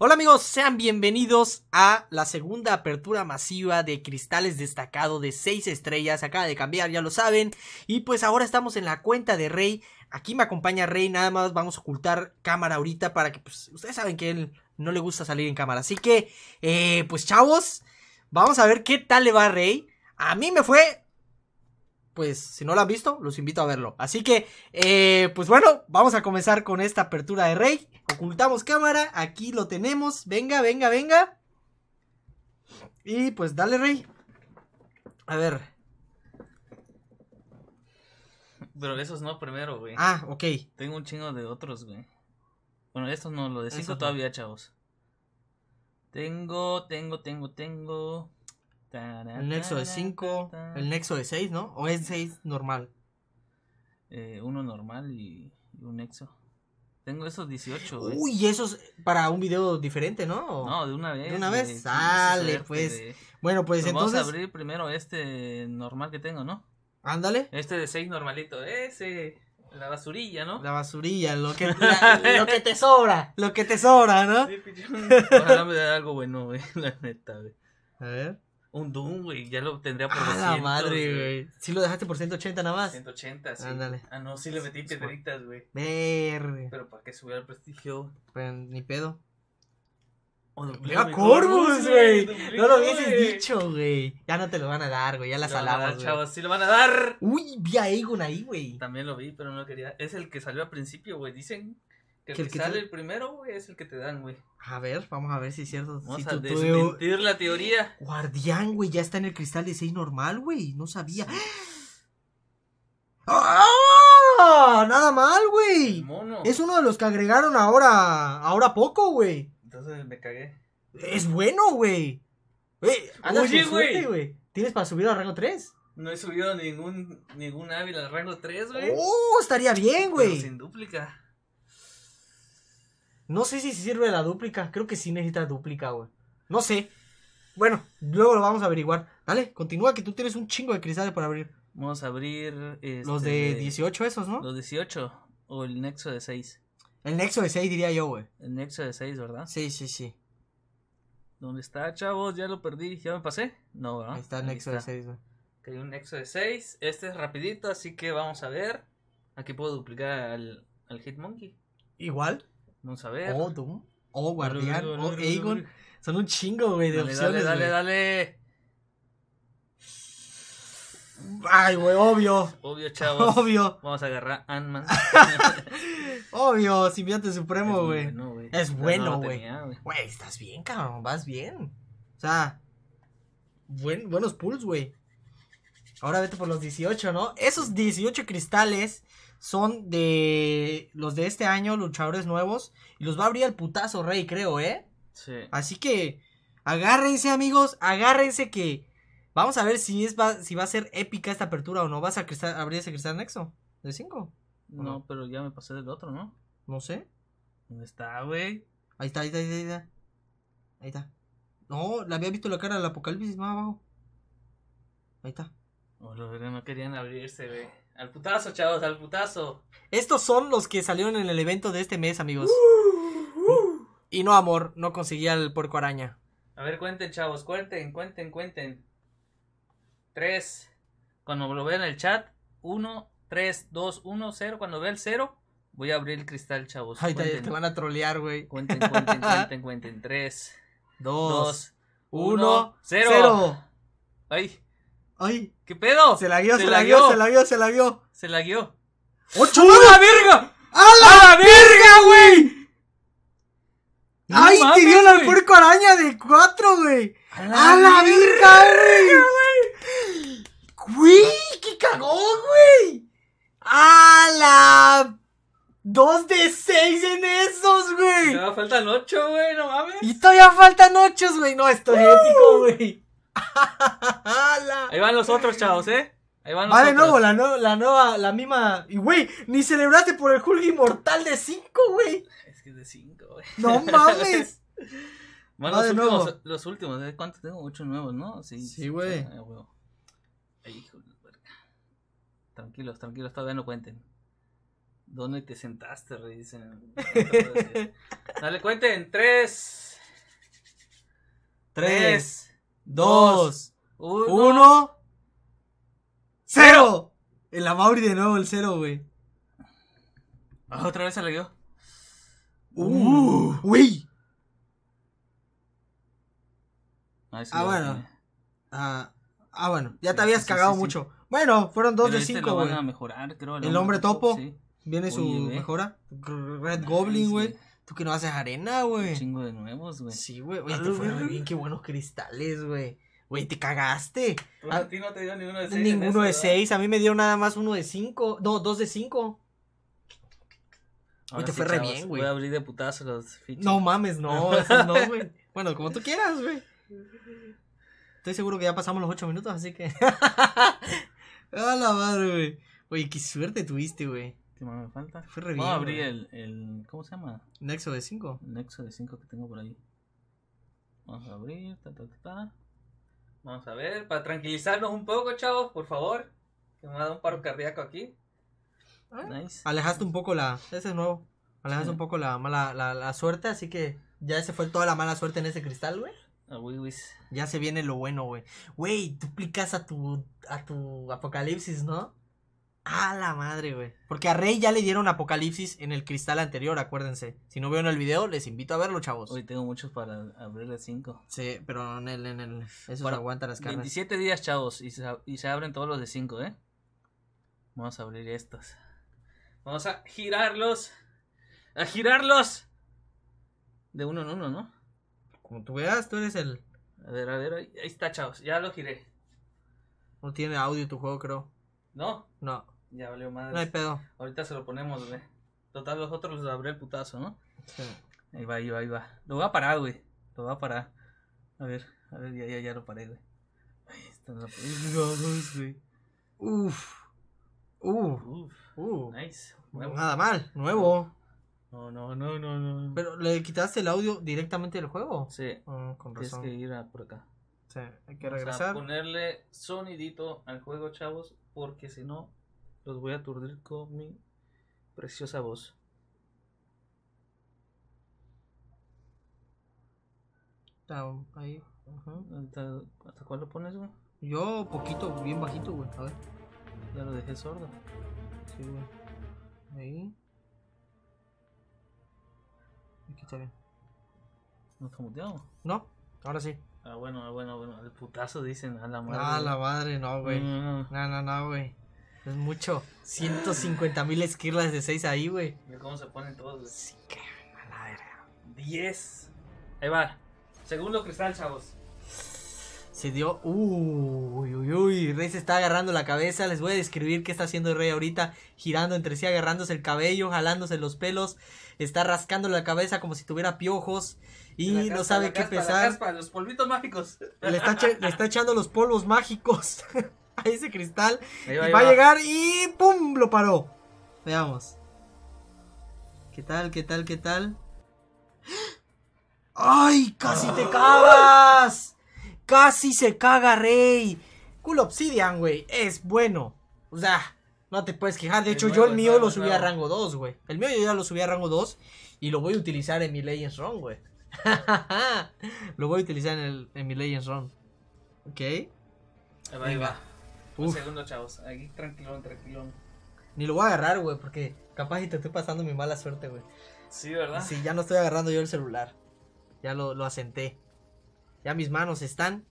Hola amigos, sean bienvenidos a la segunda apertura masiva de cristales destacado de 6 estrellas, acaba de cambiar, ya lo saben, y pues ahora estamos en la cuenta de Rey, aquí me acompaña Rey, nada más vamos a ocultar cámara ahorita para que, pues, ustedes saben que él no le gusta salir en cámara, así que, eh, pues chavos, vamos a ver qué tal le va a Rey, a mí me fue pues si no lo han visto, los invito a verlo. Así que, eh, pues bueno, vamos a comenzar con esta apertura de Rey. Ocultamos cámara, aquí lo tenemos. Venga, venga, venga. Y pues dale, Rey. A ver. Pero esos no primero, güey. Ah, ok. Tengo un chingo de otros, güey. Bueno, estos no, lo de todavía, chavos. Tengo, tengo, tengo, tengo. El nexo de 5, el nexo de 6, ¿no? ¿O es 6 normal? Eh, uno normal y, un nexo. Tengo esos 18, uy, Uy, esos para un video diferente, ¿no? No, de una vez. De una vez, sale, pues. Bueno, pues, entonces. Vamos a abrir primero este normal que tengo, ¿no? Ándale. Este de 6 normalito, ese. La basurilla, ¿no? La basurilla, lo que, lo que te sobra, lo que te sobra, ¿no? Ojalá algo bueno, la neta, A ver. Un Doom, güey, ya lo tendría por ah, la madre, güey. lo dejaste por 180 nada más? 180, sí. Ándale. Ah, no, sí le metí pues, piedritas, güey. Verde. Pero para que subiera el prestigio. Pero ni pedo. O va Corvus, güey. No lo hubieses dicho, güey. Ya no te lo van a dar, güey. Ya la No, Chavos, sí lo van a dar. Uy, vi a Egon ahí, güey. También lo vi, pero no lo quería. Es el que salió al principio, güey. Dicen que, el que sale el primero, güey, es el que te dan, güey. A ver, vamos a ver si es cierto. Vamos a desmentir la teoría. Guardián, güey, ya está en el cristal de 6 normal, güey. No sabía. ¡Ah! Nada mal, güey. Es uno de los que agregaron ahora, ahora poco, güey. Entonces me cagué. Es bueno, güey. güey. Ah, ¿Tienes para subir al rango 3? No he subido ningún, ningún hábil al rango 3, güey. ¡Oh! Estaría bien, güey. Sin dúplica. No sé si sirve la dúplica. Creo que sí necesita dúplica, güey. No sé. Bueno, luego lo vamos a averiguar. Dale, continúa que tú tienes un chingo de cristales para abrir. Vamos a abrir. Este, los de 18 esos, ¿no? Los 18. O el nexo de 6. El nexo de 6 diría yo, güey. El nexo de 6, ¿verdad? Sí, sí, sí. ¿Dónde está, chavos? Ya lo perdí. ¿Ya me pasé? No, ¿verdad? Ahí está el nexo de 6, güey. Que hay un nexo de 6. Este es rapidito, así que vamos a ver. Aquí puedo duplicar al, al Hitmonkey. Igual. Vamos a O Doom, o Guardián, o oh, Aegon. Son un chingo, güey, de dale, opciones. Dale, dale, dale. Ay, güey, obvio. Obvio, chavos. Obvio. Vamos a agarrar ant obvio, Simbiante Supremo, güey. Es bueno, güey. Es bueno, güey. estás bien, cabrón. Vas bien. O sea, buenos pulls, güey. Ahora vete por los 18, ¿no? Esos 18 cristales son de los de este año, luchadores nuevos. Y los va a abrir el putazo rey, creo, ¿eh? Sí. Así que agárrense, amigos, agárrense que vamos a ver si, va, si va a ser épica esta apertura o no. ¿Vas a abrir ese cristal nexo? ¿De 5? No, pero ya me pasé del otro, ¿no? No sé. ¿Dónde está, güey? Ahí está, ahí está, ahí está. Ahí está. No, la había visto la cara del apocalipsis más abajo. Ahí está no querían abrirse, güey. Al putazo, chavos, al putazo. Estos son los que salieron en el evento de este mes, amigos. Uh, uh. Y no, amor, no conseguí al porco araña. A ver, cuenten, chavos, cuenten, cuenten, cuenten. Tres. Cuando lo vean en el chat, uno, tres, dos, uno, cero. Cuando vea el cero, voy a abrir el cristal, chavos. Ay, te van a trolear, güey. Cuenten, cuenten, cuenten, cuenten. Tres, dos, uno, cero. Ay. ¡Ay! ¿Qué pedo? Se la guió, se, la, guió, se la guió, se la guió. Se la guió. ¡Ocho! ¡A la verga! ¡A la, verga, güey! ¡Ay! ¡Te dio el puerco araña de cuatro, güey! ¡A la, verga, güey! ¡Güey! ¡Qué cagón, güey! ¡A la Dos de seis en esos, güey. Todavía faltan ocho, güey, no mames. Y todavía faltan ocho, güey. No, esto es épico, güey. Ahí van los otros chavos, ¿eh? Ahí van los otros. nuevo, la, la nueva, la misma. Y güey, ni celebraste por el Hulk Inmortal de 5, güey. Es que es de 5, güey. No mames. Bueno, los, últimos, los últimos, ¿eh? ¿cuántos tengo? Muchos nuevos, ¿no? Sí, güey. Ah, tranquilos, tranquilos, todavía no cuenten. ¿Dónde te sentaste? Re, Dale, cuenten. Tres. Tres. 2, 1, 0. En la Mauri de nuevo el 0, güey. Ah, otra vez se le dio. Uh, uh. ¡Uy! Ah, ah bueno. Ah, ah, bueno. Ya te habías sí, cagado mucho. Bueno, fueron 2 de 5, este güey. Este el, el hombre topo. Viene Oye, su mejora. Red Goblin, güey. ¿Tú que no haces arena, güey? Un chingo de nuevos, güey. Sí, güey. Oye, te fueron bien, qué buenos cristales, güey. Güey, te cagaste. Pues a, ti no te dio ninguno de seis. Ninguno de seis. A mí me dio nada más uno de cinco. No, dos de cinco. Güey, te fue re bien, güey. Voy a abrir de putazo los fichas. No mames, no. no, güey. Bueno, como tú quieras, güey. Estoy seguro que ya pasamos los ocho minutos, así que. A la madre, güey. Güey, qué suerte tuviste, güey. ¿Qué más falta? abrir eh. el, ¿Cómo se llama? ¿Nexo de 5? Nexo de 5 que tengo por ahí. Vamos a abrir. Vamos a ver. Para tranquilizarnos un poco, chavos, por favor. Que me ha dado un paro cardíaco aquí. Ah. Alejaste un poco la. Ese es nuevo. Alejaste un poco la mala la, suerte, así que ya se fue toda la mala suerte en ese cristal, güey. Ah, ya se viene lo bueno, güey. Güey, duplicas a tu a tu apocalipsis, ¿no? A la madre, güey. Porque a Rey ya le dieron Apocalipsis en el cristal anterior, acuérdense. Si no vieron el video, les invito a verlo, chavos. Hoy tengo muchos para abrir cinco 5. Sí, pero en el. En el eso aguanta las cámaras 27 días, chavos. Y se, y se abren todos los de 5, ¿eh? Vamos a abrir estos. Vamos a girarlos. A girarlos. De uno en uno, ¿no? Como tú veas, tú eres el. A ver, a ver. Ahí está, chavos. Ya lo giré. No tiene audio tu juego, creo. ¿No? No. Ya valió madre. No hay pedo. Ahorita se lo ponemos, güey. Total, los otros los abré el putazo, ¿no? Sí. Ahí va, ahí va, ahí va. Lo voy a parar, güey. Lo va a parar. A ver, a ver, ya, ya, ya lo paré, güey. Ahí la güey. Uf. Uf. Uf. Uf. Nice. Nada mal, nuevo. No, no, no, no, no. Pero le quitaste el audio directamente del juego. Sí. Ah, con razón. Tienes que ir a por acá. Sí, hay que regresar. O sea, ponerle sonidito al juego, chavos porque si no, los voy a aturdir con mi preciosa voz. ahí. ¿Hasta, cuándo cuál lo pones, güey? Yo poquito, bien bajito, güey. A ver. Ya lo dejé sordo. Sí, güey. Ahí. Aquí está bien. ¿No está No, ahora sí. Ah, bueno, ah, bueno, bueno. El putazo dicen, a la madre. Ah, la madre, no, güey. No, no, no, güey. es mucho. 150 mil esquirlas de 6 ahí, güey. Mira cómo se ponen todos, güey. Sí, que a la verga. 10. Ahí va. Segundo cristal, chavos. Se dio. Uy, uy, uy. Rey se está agarrando la cabeza. Les voy a describir qué está haciendo el Rey ahorita. Girando entre sí, agarrándose el cabello, jalándose los pelos. Está rascando la cabeza como si tuviera piojos. Y no sabe qué pesar. los polvitos mágicos. Le está, echando los polvos mágicos a ese cristal. va, a llegar y ¡pum! Lo paró. Veamos. ¿Qué tal? ¿Qué tal? ¿Qué tal? ¡Ay! ¡Casi te ah. cagas! Casi se caga Rey. Cool Obsidian, güey. Es bueno. O sea, no te puedes quejar. De hecho, yo el mío lo subí a rango 2, güey. El mío yo ya lo subí a rango 2 y lo voy a utilizar en mi Legends Run, güey. lo voy a utilizar en, mi Legends Run. Ok. Ahí va, Un segundo, chavos. Aquí tranquilón, tranquilón. Ni lo voy a agarrar, güey, porque capaz y te estoy pasando mi mala suerte, güey. Sí, ¿verdad? Sí, ya no estoy agarrando yo el celular. Ya lo asenté. Ya mis manos están.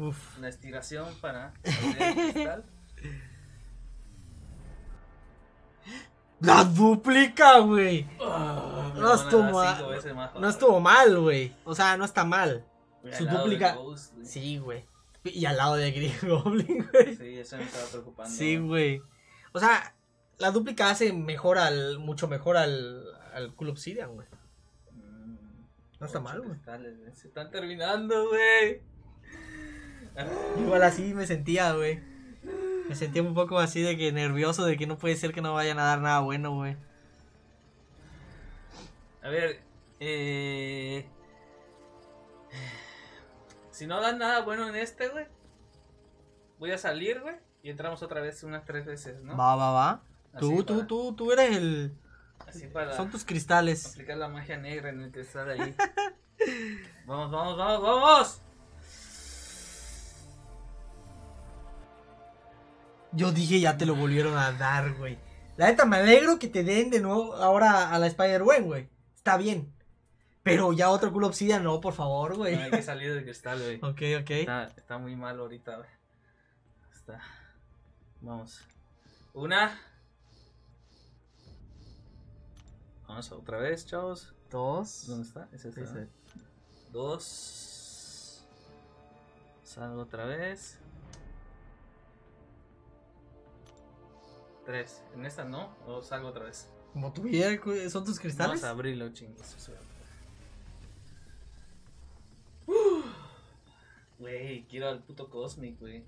Uf. Una estiración para La duplica, güey. Ah, no, estuvo mal, no estuvo mal, güey. O sea, no está mal. Su duplica. Sí, güey. Y al lado de Green Goblin, güey. Sí, eso me estaba preocupando. Sí, güey. O sea, la duplica hace mejor al. mucho mejor al. al Cool Obsidian, güey. No está mal, güey. Se están terminando, güey. Igual así me sentía, güey. Me sentía un poco así de que nervioso, de que no puede ser que no vayan a dar nada bueno, güey. A ver, eh, Si no dan nada bueno en este, güey, voy a salir, güey, y entramos otra vez unas tres veces, ¿no? Va, va, va. tú, tú, tú, tú eres el... Son tus cristales. Aplicar la magia negra en el cristal ahí. vamos, vamos, vamos, vamos. Yo dije, ya te lo volvieron a dar, güey. La neta, me alegro que te den de nuevo ahora a la Spider-Man, güey. Está bien. Pero ya otro culo obsidian, no, por favor, güey. No, hay que salir del cristal, güey. ok, ok. Está, muy mal ahorita, güey. Está. Vamos. Una. Vamos otra vez, chavos. Dos. ¿Dónde está? Es esta. Dos. Salgo otra vez. Tres. En esta no, o salgo otra vez. Como tu vida, son tus cristales. Vamos a abrirlo, chingos. Güey, quiero al puto cósmico, güey.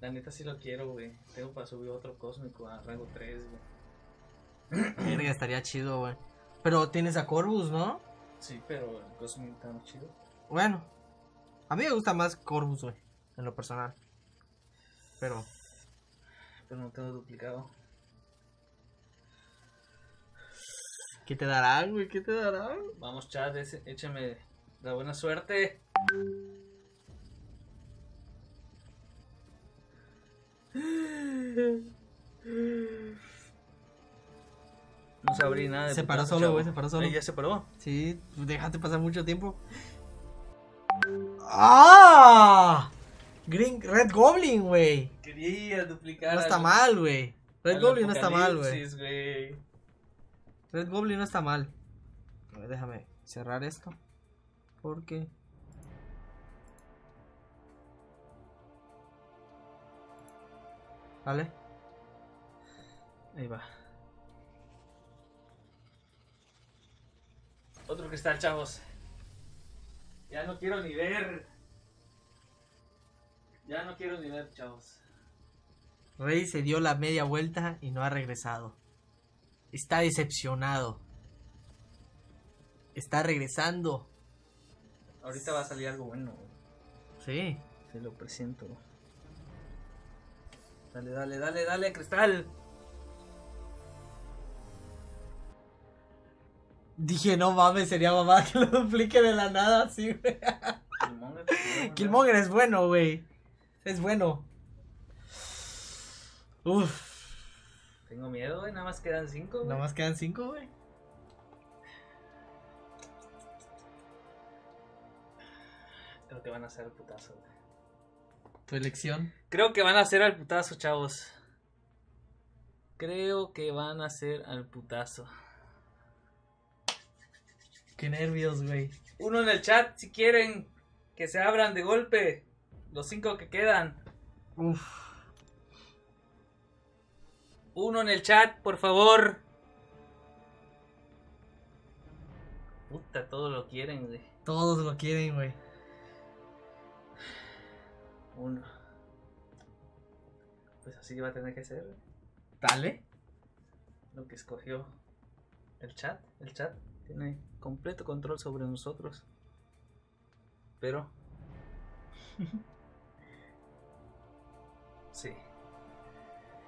La neta sí lo quiero, güey. Tengo para subir otro cósmico a rango 3, güey estaría chido, güey. Pero tienes a Corvus, ¿no? Sí, pero el Cosmic está chido. Bueno, a mí me gusta más Corvus, güey, en lo personal. Pero. Pero no tengo duplicado. ¿Qué te dará, güey? ¿Qué te dará? Vamos, chat, échame la buena suerte. No se paró solo, güey, se paró solo. ¿Ya se paró? Sí, pues déjate pasar mucho tiempo. ¡Ah! Green, Red Goblin, güey. Quería duplicar. No está mal, güey. Red Goblin no está mal, güey. Red Goblin no está mal. A ver, déjame cerrar esto. Porque. Vale. Ahí va. Otro cristal, chavos. Ya no quiero ni ver. Ya no quiero ni ver, chavos. Rey se dio la media vuelta y no ha regresado. Está decepcionado. Está regresando. Ahorita va a salir algo bueno. Sí. Se lo presento. Dale, dale, dale, dale, cristal. dije, no mames, sería mamá que lo duplique de la nada así, güey. Killmonger, es bueno, güey. Es bueno. Uf. Tengo miedo, güey. Nada más quedan cinco, güey. Nada más quedan cinco, güey. Creo que van a ser al putazo, güey. ¿Tu elección? Creo que van a ser al putazo, chavos. Creo que van a ser al putazo. Qué nervios, güey. Uno en el chat si quieren que se abran de golpe. Los cinco que quedan. Uf. Uno en el chat, por favor. Puta, todos lo quieren, güey. Todos lo quieren, güey. Uno. Pues así va a tener que ser. Dale. Lo que escogió el chat, el chat tiene completo control sobre nosotros. Pero... sí.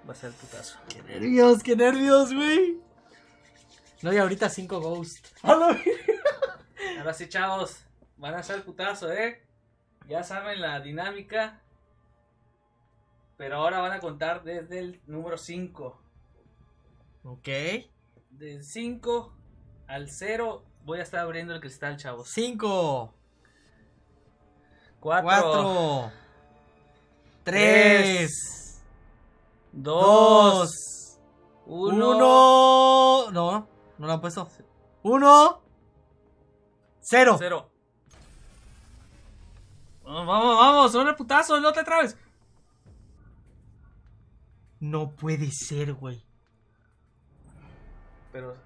Va a ser putazo. ¡Qué nervios, qué nervios, güey! No, y ahorita 5 Ghost. Ahora sí, chavos. Van a ser putazo, ¿eh? Ya saben la dinámica. Pero ahora van a contar desde el número 5. Ok. Del 5 al 0 voy a estar abriendo el cristal, chavos. 5. 4. 3. 2. 1. No, no lo han puesto. 1. 0. 0. Vamos, vamos, son reputazos, no te atraves. No puede ser, güey. Pero...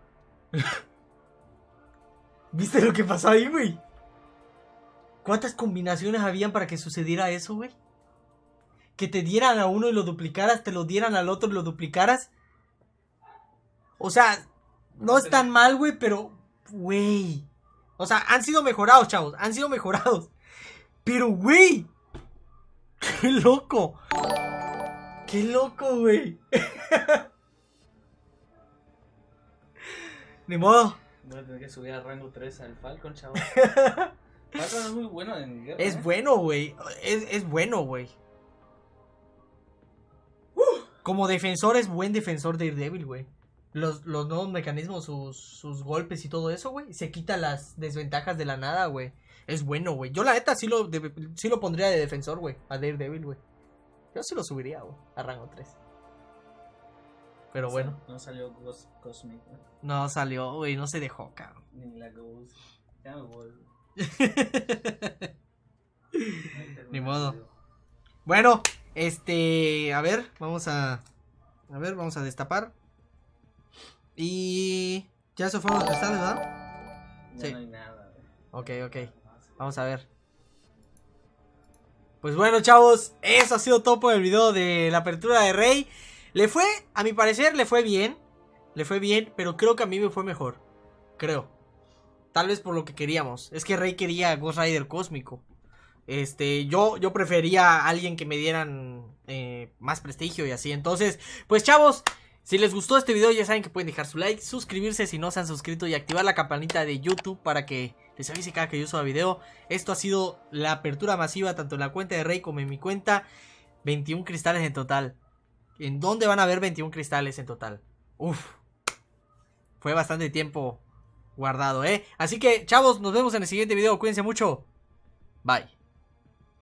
¿Viste lo que pasó ahí, güey? ¿Cuántas combinaciones habían para que sucediera eso, güey? Que te dieran a uno y lo duplicaras, te lo dieran al otro y lo duplicaras. O sea, no es tan mal, güey, pero, güey. O sea, han sido mejorados, chavos, han sido mejorados. Pero, güey. Qué loco. Qué loco, güey. Ni modo. Voy a tener que subir a rango 3 al Falcon, chaval. Falcon es muy bueno en guerra. Es ¿eh? bueno, güey. Es, es, bueno, güey. Como defensor es buen defensor de Daredevil, güey. Los, los, nuevos mecanismos, sus, sus, golpes y todo eso, güey. Se quita las desventajas de la nada, güey. Es bueno, güey. Yo la neta sí lo, sí lo pondría de defensor, güey. A Devil, güey. Yo sí lo subiría, güey. A rango 3. Pero bueno. No salió Cosmic. No, salió, güey, no se dejó, cabrón. Ni la Ghost. Ya me Ni modo. Bueno, este, a ver, vamos a a ver, vamos a destapar. Y ya se a los cristales, ¿verdad? sí. No hay nada. Ok, ok. Vamos a ver. Pues bueno, chavos, eso ha sido todo por el video de la apertura de Rey. Le fue, a mi parecer, le fue bien. Le fue bien, pero creo que a mí me fue mejor. Creo. Tal vez por lo que queríamos. Es que Rey quería Ghost Rider cósmico. Este, yo, yo prefería a alguien que me dieran eh, más prestigio y así. Entonces, pues chavos, si les gustó este video ya saben que pueden dejar su like, suscribirse si no se han suscrito y activar la campanita de YouTube para que les avise cada que yo suba video. Esto ha sido la apertura masiva tanto en la cuenta de Rey como en mi cuenta. 21 cristales en total. ¿En dónde van a haber 21 cristales en total? Uf. Fue bastante tiempo guardado, ¿eh? Así que, chavos, nos vemos en el siguiente video. Cuídense mucho. Bye.